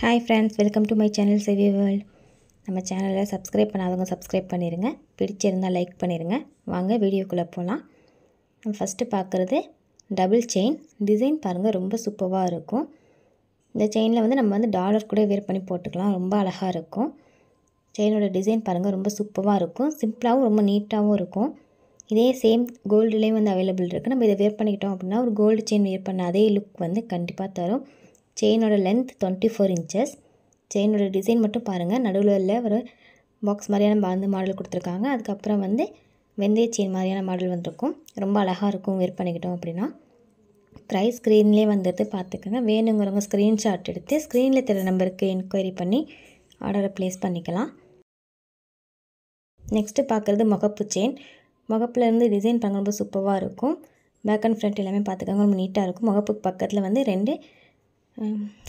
hi friends welcome to my channel செவி world நம்ம சேனலில் சப்ஸ்கிரைப் பண்ணாதவங்க சப்ஸ்கிரைப் பண்ணிடுங்க பிடிச்சிருந்தால் லைக் பண்ணிடுங்க வாங்க வீடியோக்குள்ளே போகலாம் நம்ம ஃபஸ்ட்டு பார்க்குறது டபுள் செயின் டிசைன் பாருங்கள் ரொம்ப சூப்பராக இருக்கும் இந்த செயினில் வந்து நம்ம வந்து டாலர் கூட வேர் பண்ணி போட்டுக்கலாம் ரொம்ப அழகாக இருக்கும் செயினோட டிசைன் பாருங்கள் ரொம்ப சூப்பராக இருக்கும் சிம்பிளாகவும் ரொம்ப நீட்டாகவும் இருக்கும் இதே சேம் கோல்டுலேயும் வந்து அவைலபிள் இருக்குது நம்ம இதை வேர் பண்ணிக்கிட்டோம் அப்படின்னா ஒரு கோல்டு செயின் வேர் பண்ண அதே லுக் வந்து கண்டிப்பாக தரும் செயினோட லென்த் டுவெண்ட்டி ஃபோர் இன்ச்சஸ் செயினோட டிசைன் மட்டும் பாருங்கள் நடுவில் ஒரு பாக்ஸ் மாதிரியான வந்து மாடல் கொடுத்துருக்காங்க அதுக்கப்புறம் வந்து வெந்தய செயின் மாதிரியான மாடல் வந்திருக்கும் ரொம்ப அழகாக இருக்கும் வேர் பண்ணிக்கிட்டோம் அப்படின்னா ப்ரைஸ் ஸ்க்ரீன்லேயே வந்துட்டு பார்த்துக்கோங்க வேணுங்கிறவங்க ஸ்க்ரீன்ஷாட் எடுத்து ஸ்க்ரீனில் தெரிய நம்பருக்கு என்கொயரி பண்ணி ஆர்டரை ப்ளேஸ் பண்ணிக்கலாம் நெக்ஸ்ட்டு பார்க்குறது முகப்பு செயின் முகப்புலேருந்து டிசைன் பார்க்க ரொம்ப சூப்பராக இருக்கும் பேக் அண்ட் ஃப்ரண்ட் எல்லாமே பார்த்துக்கோங்க ரொம்ப நீட்டாக இருக்கும் முகப்புக்கு பக்கத்தில் வந்து ரெண்டு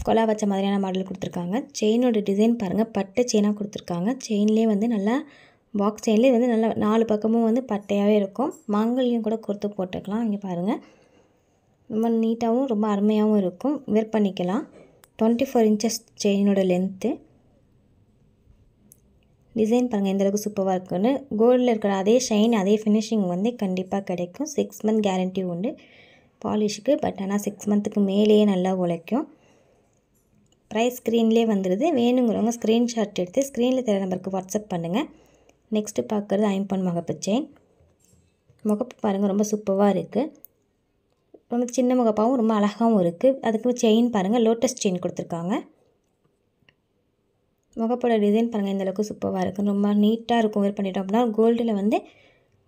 கொலா வச்ச மாதிரியான மாடல் கொடுத்துருக்காங்க செயினோட டிசைன் பாருங்கள் பட்டு செயினாக கொடுத்துருக்காங்க செயின்லேயே வந்து நல்லா பாக்ஸ் செயின்லேயே வந்து நல்லா நாலு பக்கமும் வந்து பட்டையாகவே இருக்கும் மாங்கல்யம் கூட கொடுத்து போட்டுக்கலாம் இங்கே பாருங்கள் ரொம்ப நீட்டாகவும் ரொம்ப அருமையாகவும் இருக்கும் வேர் பண்ணிக்கலாம் டுவெண்ட்டி ஃபோர் இன்ச்சஸ் செயினோட லென்த்து டிசைன் பாருங்கள் எந்தளவுக்கு சூப்பராக இருக்குன்னு கோல்டில் இருக்கிற அதே ஷைன் அதே ஃபினிஷிங் வந்து கண்டிப்பாக கிடைக்கும் சிக்ஸ் மந்த் கேரண்ட்டி உண்டு பாலிஷுக்கு பட் ஆனால் சிக்ஸ் மந்த்துக்கு மேலேயே நல்லா உழைக்கும் ப்ரைஸ் ஸ்க்ரீன்லேயே வந்துடுது வேணுங்கிறவங்க ஸ்க்ரீன்ஷாட் எடுத்து ஸ்க்ரீனில் தெரிய நம்பருக்கு வாட்ஸ்அப் பண்ணுங்கள் நெக்ஸ்ட்டு பார்க்குறது ஐம்பன் முகப்பு செயின் முகப்பு பாருங்கள் ரொம்ப சூப்பராக இருக்குது ரொம்ப சின்ன முகப்பாகவும் ரொம்ப அழகாகவும் இருக்குது அதுக்கு செயின் பாருங்கள் லோட்டஸ் செயின் கொடுத்துருக்காங்க முகப்போட டிசைன் பாருங்கள் இந்தளவுக்கு சூப்பராக இருக்கும் ரொம்ப நீட்டாக இருக்கும் வேர் பண்ணிட்டோம் அப்படின்னா கோல்டில் வந்து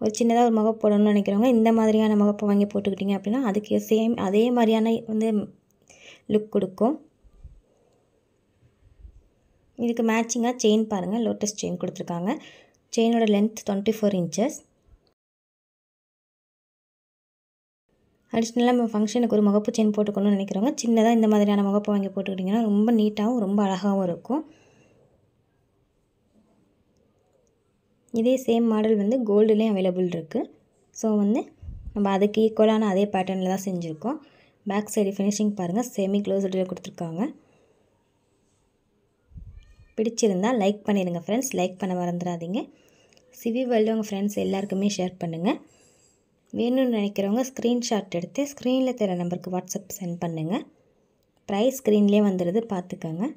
ஒரு சின்னதாக ஒரு முகப்பு போடணும்னு நினைக்கிறவங்க இந்த மாதிரியான முகப்பை வாங்கி போட்டுக்கிட்டிங்க அப்படின்னா அதுக்கு சேம் அதே மாதிரியான வந்து லுக் கொடுக்கும் இதுக்கு மேட்சிங்காக செயின் பாருங்கள் லோட்டஸ் செயின் கொடுத்துருக்காங்க செயினோட லென்த் டுவெண்ட்டி ஃபோர் இன்ச்சஸ் அடிஷ்னலாக நம்ம ஃபங்க்ஷனுக்கு ஒரு முகப்பு செயின் போட்டுக்கணும்னு நினைக்கிறவங்க சின்னதாக இந்த மாதிரியான முகப்பு வாங்கி போட்டுக்கிட்டிங்கன்னா ரொம்ப நீட்டாகவும் ரொம்ப அழகாகவும் இருக்கும் இதே சேம் மாடல் வந்து கோல்டுலேயும் அவைலபிள் இருக்குது ஸோ வந்து நம்ம அதுக்கு ஈக்குவலான அதே பேட்டர்னில் தான் செஞ்சுருக்கோம் பேக் சைடு ஃபினிஷிங் பாருங்கள் செமி க்ளோஸ்டில் கொடுத்துருக்காங்க பிடிச்சிருந்தால் லைக் பண்ணிடுங்க ஃப்ரெண்ட்ஸ் லைக் பண்ண மறந்துடாதீங்க சிவி வேர்ல்டு உங்கள் ஃப்ரெண்ட்ஸ் எல்லாருக்குமே ஷேர் பண்ணுங்கள் வேணும்னு நினைக்கிறவங்க ஸ்க்ரீன்ஷாட் எடுத்து ஸ்க்ரீனில் தெரிய நம்பருக்கு வாட்ஸ்அப் சென்ட் பண்ணுங்கள் ப்ரைஸ் ஸ்க்ரீன்லேயே வந்துடுது பார்த்துக்கோங்க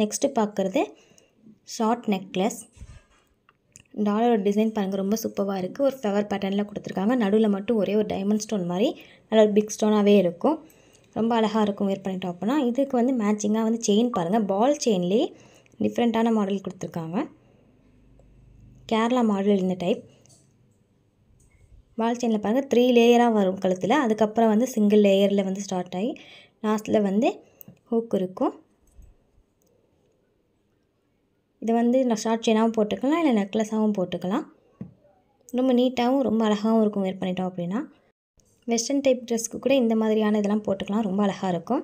நெக்ஸ்ட்டு பார்க்குறது ஷார்ட் நெக்லஸ் டாலர் டிசைன் பண்ணுங்கள் ரொம்ப சூப்பராக இருக்குது ஒரு ஃப்ளவர் பேட்டர்னில் கொடுத்துருக்காங்க நடுவில் மட்டும் ஒரே ஒரு டைமண்ட் ஸ்டோன் மாதிரி நல்ல ஒரு பிக் ஸ்டோனாகவே இருக்கும் ரொம்ப அழகாக இருக்கும் வேர் பண்ணிட்டோம் அப்படின்னா இதுக்கு வந்து மேட்சிங்காக வந்து செயின் பாருங்கள் பால் செயின்லேயே டிஃப்ரெண்ட்டான மாடல் கொடுத்துருக்காங்க கேரளா மாடல் இந்த டைப் பால் செயினில் பாருங்கள் த்ரீ லேயராக வரும் கழுத்தில் அதுக்கப்புறம் வந்து சிங்கிள் லேயரில் வந்து ஸ்டார்ட் ஆகி லாஸ்ட்டில் வந்து ஹூக் இருக்கும் இதை வந்து நான் ஷார்ட் செயினாகவும் போட்டுக்கலாம் இல்லை நெக்லஸாகவும் போட்டுக்கலாம் ரொம்ப நீட்டாகவும் ரொம்ப அழகாகவும் இருக்கும் வேர் பண்ணிட்டோம் அப்படின்னா வெஸ்டர்ன் டைப் ட்ரெஸ்க்கு கூட இந்த மாதிரியான இதெல்லாம் போட்டுக்கலாம் ரொம்ப அழகாக இருக்கும்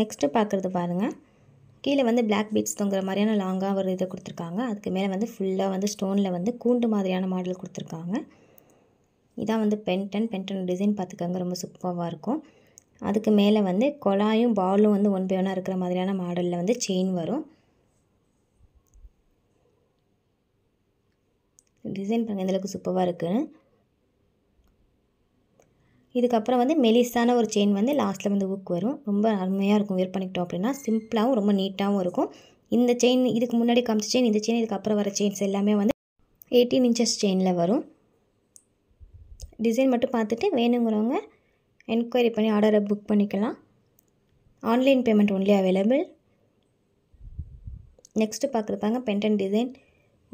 நெக்ஸ்ட்டு பார்க்குறது பாருங்கள் கீழே வந்து பிளாக் பீட்ஸ் தொங்குற மாதிரியான லாங்காக ஒரு இதை கொடுத்துருக்காங்க அதுக்கு மேலே வந்து ஃபுல்லாக வந்து ஸ்டோனில் வந்து கூண்டு மாதிரியான மாடல் கொடுத்துருக்காங்க இதான் வந்து பென்டன் பென்டன் டிசைன் பார்த்துக்கங்க ரொம்ப சூப்பராக இருக்கும் அதுக்கு மேலே வந்து கொழாயும் பாலும் வந்து ஒன் பை ஒன்னாக இருக்கிற மாதிரியான மாடலில் வந்து செயின் வரும் டிசைன் பாருங்கள் எந்தளவுக்கு சூப்பராக இருக்குன்னு இதுக்கப்புறம் வந்து மெலிஸான ஒரு செயின் வந்து லாஸ்ட்டில் வந்து ஊக்கு வரும் ரொம்ப அருமையாக இருக்கும் வியர் பண்ணிக்கிட்டோம் அப்படின்னா சிம்பிளாகவும் ரொம்ப நீட்டாகவும் இருக்கும் இந்த செயின் இதுக்கு முன்னாடி காமிச்ச செயின் இந்த செயின் இதுக்கப்புறம் வர செயின்ஸ் எல்லாமே வந்து எயிட்டீன் இன்ச்சஸ் செயினில் வரும் டிசைன் மட்டும் பார்த்துட்டு வேணுங்கிறவங்க என்கொயரி பண்ணி ஆர்டரை புக் பண்ணிக்கலாம் online payment only available next பார்க்குறப்பாங்க பென்டன் டிசைன்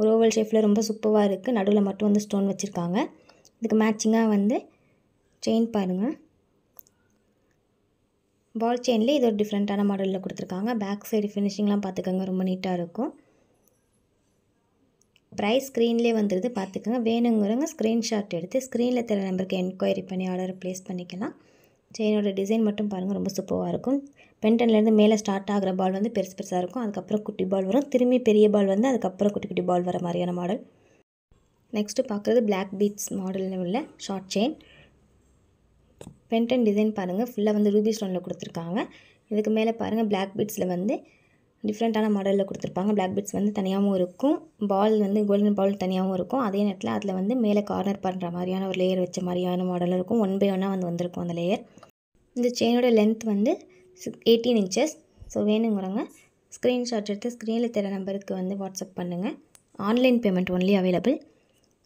ஒரு ஓவல் ஷேப்பில் ரொம்ப சூப்பராக இருக்குது நடுவில் மட்டும் வந்து ஸ்டோன் வச்சுருக்காங்க இதுக்கு மேட்சிங்காக வந்து செயின் பாருங்கள் பால் செயின்லேயே இது ஒரு டிஃப்ரெண்ட்டான மாடலில் கொடுத்துருக்காங்க பேக் சைடு ஃபினிஷிங்லாம் பார்த்துக்கோங்க ரொம்ப நீட்டாக இருக்கும் ப்ரைஸ் ஸ்க்ரீன்லேயே வந்துடுது பார்த்துக்கோங்க வேணுங்கிறவங்க ஸ்க்ரீன்ஷாட் எடுத்து ஸ்க்ரீனில் தெரிய நம்பருக்கு என்கொயரி பண்ணி ஆர்டர் ப்ளேஸ் பண்ணிக்கலாம் செயினோட டிசைன் மட்டும் பாருங்கள் ரொம்ப சூப்பராக இருக்கும் பென்டன்லேருந்து மேலே ஸ்டார்ட் ஆகிற பால் வந்து பெருசு பெருசாக இருக்கும் அதுக்கப்புறம் குட்டி பால் வரும் திரும்பி பெரிய பால் வந்து அதுக்கப்புறம் குட்டி குட்டி பால் வர மாதிரியான மாடல் நெக்ஸ்ட்டு பார்க்குறது பிளாக் பீட்ஸ் மாடலில் உள்ள short chain pendant and design பாருங்கள் ஃபுல்லாக வந்து ரூபி ஸ்டோனில் கொடுத்துருக்காங்க இதுக்கு மேலே பாருங்கள் பிளாக் பீட்ஸில் வந்து டிஃப்ரெண்ட்டான மாடலில் கொடுத்துருப்பாங்க பிளாக் பீட்ஸ் வந்து தனியாகவும் இருக்கும் பால் வந்து கோல்டன் பால் தனியாகவும் இருக்கும் அதே நேரத்தில் அதில் வந்து மேலே கார்னர் பண்ணுற மாதிரியான ஒரு லேயர் வச்ச மாதிரியான மாடலும் இருக்கும் ஒன் பை ஒன்னாக வந்து வந்திருக்கும் அந்த லேயர் இந்த செயினோட லென்த் வந்து எயிட்டீன் இன்ச்சஸ் ஸோ வேணுங்கிறவங்க ஸ்க்ரீன்ஷாட் எடுத்து ஸ்க்ரீனில் தெரிய நம்பருக்கு வந்து வாட்ஸ்அப் பண்ணுங்கள் online payment only available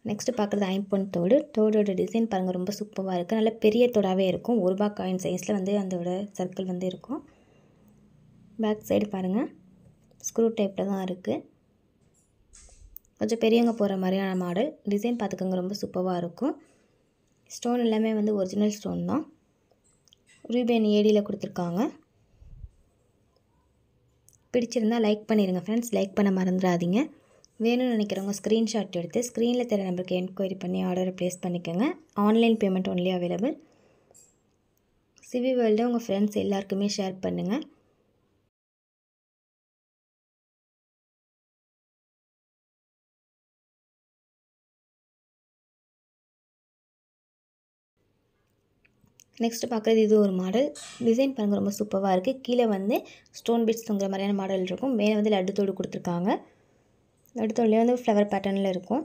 next பார்க்குறது ஐம்பொன் தோடு தோடோட டிசைன் பாருங்கள் ரொம்ப சூப்பராக இருக்குது நல்ல பெரிய தோடாகவே இருக்கும் ஒரு ரூபா காயின் சைஸில் வந்து அதோட சர்க்கிள் வந்து இருக்கும் பேக் சைடு பாருங்கள் ஸ்க்ரூ டைப்பில் தான் இருக்குது கொஞ்சம் பெரியவங்க போகிற மாதிரியான மாடல் டிசைன் பார்த்துக்கோங்க ரொம்ப சூப்பராக இருக்கும் ஸ்டோன் எல்லாமே வந்து ஒரிஜினல் ஸ்டோன் தான் ரூபேன் ஏடியில் கொடுத்துருக்காங்க பிடிச்சிருந்தால் லைக் பண்ணிடுங்க ஃப்ரெண்ட்ஸ் லைக் பண்ண மறந்துடாதீங்க வேணும்னு நினைக்கிறவங்க ஸ்க்ரீன்ஷாட் எடுத்து ஸ்க்ரீனில் தெரிய நம்பருக்கு என்கொயரி பண்ணி ஆர்டரை ப்ளேஸ் பண்ணிக்கோங்க online payment only available CV World உங்கள் ஃப்ரெண்ட்ஸ் எல்லாருக்குமே ஷேர் பண்ணுங்கள் நெக்ஸ்ட்டு பார்க்குறது இது ஒரு மாடல் டிசைன் பாருங்கள் ரொம்ப சூப்பராக இருக்குது கீழே வந்து ஸ்டோன் பீட்ஸ் தொங்குற மாதிரியான மாடல் இருக்கும் மேலே வந்து லட்டு தோடு கொடுத்துருக்காங்க அடுத்த வந்து ஃப்ளவர் பேட்டர்னில் இருக்கும்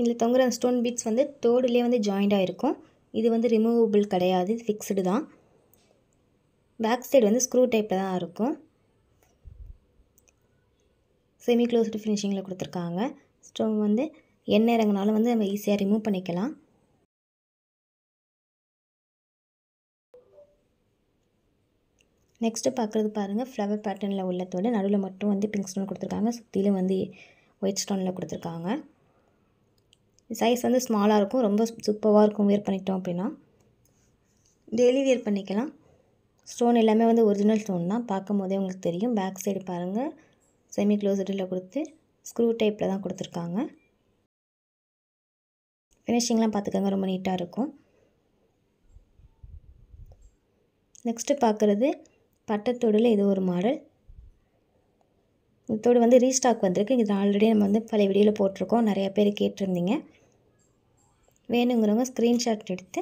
இதில் தொங்குற ஸ்டோன் பீட்ஸ் வந்து தோடுலேயே வந்து ஜாயிண்டாக இருக்கும் இது வந்து ரிமூவபிள் கிடையாது இது ஃபிக்ஸ்டு தான் பேக் சைடு வந்து ஸ்க்ரூ டைப்பில் தான் இருக்கும் செமி க்ளோஸ்டு ஃபினிஷிங்கில் கொடுத்துருக்காங்க ஸ்டோன் வந்து எண்ணெய் இறங்கினாலும் வந்து நம்ம ஈஸியாக ரிமூவ் பண்ணிக்கலாம் நெக்ஸ்ட்டு பார்க்குறது பாருங்கள் ஃப்ளவர் பேட்டர்னில் உள்ளத்தோட நடுவில் மட்டும் வந்து பிங்க் ஸ்டோன் கொடுத்துருக்காங்க சுற்றிலும் வந்து ஒயிட் ஸ்டோனில் கொடுத்துருக்காங்க சைஸ் வந்து ஸ்மாலாக இருக்கும் ரொம்ப சூப்பராக இருக்கும் வியர் பண்ணிட்டோம் அப்படின்னா டெய்லி வியர் பண்ணிக்கலாம் ஸ்டோன் எல்லாமே வந்து ஒரிஜினல் ஸ்டோன் தான் பார்க்கும் போதே உங்களுக்கு தெரியும் பேக் சைடு பாருங்கள் செமி க்ளோஸ்டில் கொடுத்து ஸ்க்ரூ டைப்பில் தான் கொடுத்துருக்காங்க ஃபினிஷிங்லாம் பார்த்துக்கோங்க ரொம்ப நீட்டாக இருக்கும் நெக்ஸ்ட்டு பார்க்குறது பட்டத்தோடில் இது ஒரு மாடல் இதோடு வந்து ரீஸ்டாக் வந்திருக்கு இது ஆல்ரெடி நம்ம வந்து பழைய வீடியோவில் போட்டிருக்கோம் நிறையா பேர் கேட்டிருந்தீங்க வேணுங்கிறவங்க ஸ்க்ரீன்ஷாட் எடுத்து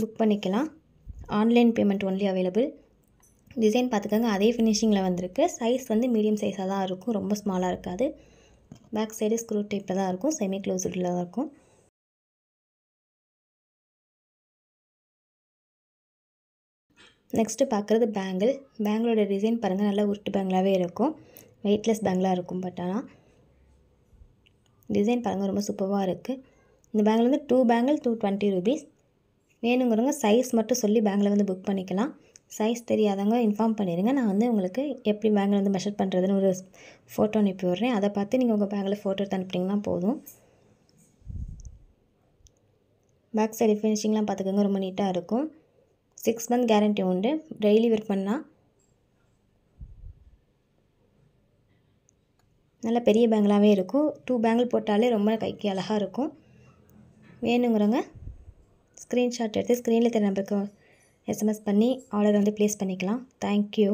புக் பண்ணிக்கலாம் online payment only available design பார்த்துக்கோங்க அதே ஃபினிஷிங்கில் வந்திருக்கு சைஸ் வந்து மீடியம் சைஸாக தான் இருக்கும் ரொம்ப ஸ்மாலாக இருக்காது பேக் சைடு ஸ்க்ரூ டைப்பில் தான் இருக்கும் செமி க்ளோஸ்டில் தான் இருக்கும் நெக்ஸ்ட்டு பார்க்குறது பேங்கிள் பேங்கிளோட டிசைன் பாருங்கள் நல்லா உருட்டு பேங்கிளாகவே இருக்கும் வெயிட்லெஸ் பேங்கிளாக இருக்கும் பட் ஆனால் டிசைன் பாருங்கள் ரொம்ப சூப்பராக இருக்குது இந்த பேங்கில் வந்து two bangle two twenty rupees வேணுங்கிறவங்க சைஸ் மட்டும் சொல்லி பேங்கில் வந்து புக் பண்ணிக்கலாம் சைஸ் தெரியாதவங்க இன்ஃபார்ம் பண்ணிடுங்க நான் வந்து உங்களுக்கு எப்படி பேங்கில் வந்து மெஷர் பண்ணுறதுன்னு ஒரு ஃபோட்டோ அனுப்பி விட்றேன் அதை பார்த்து நீங்கள் உங்கள் பேங்கில் ஃபோட்டோ எடுத்து அனுப்பிட்டிங்கன்னா போதும் பேக் சைடு ஃபினிஷிங்லாம் பார்த்துக்கோங்க ரொம்ப நீட்டாக இருக்கும் சிக்ஸ் மந்த் கேரண்டி உண்டு டெய்லி ஒர்க் பண்ணால் நல்ல பெரிய பேங்கிளாகவே இருக்கும் டூ பேங்கிள் போட்டாலே ரொம்ப கைக்கு அழகாக இருக்கும் வேணுங்கிறவங்க ஸ்க்ரீன்ஷாட் எடுத்து ஸ்க்ரீனில் தெரிய நம்பருக்கு எஸ்எம்எஸ் பண்ணி ஆர்டர் வந்து ப்ளேஸ் பண்ணிக்கலாம் தேங்க்யூ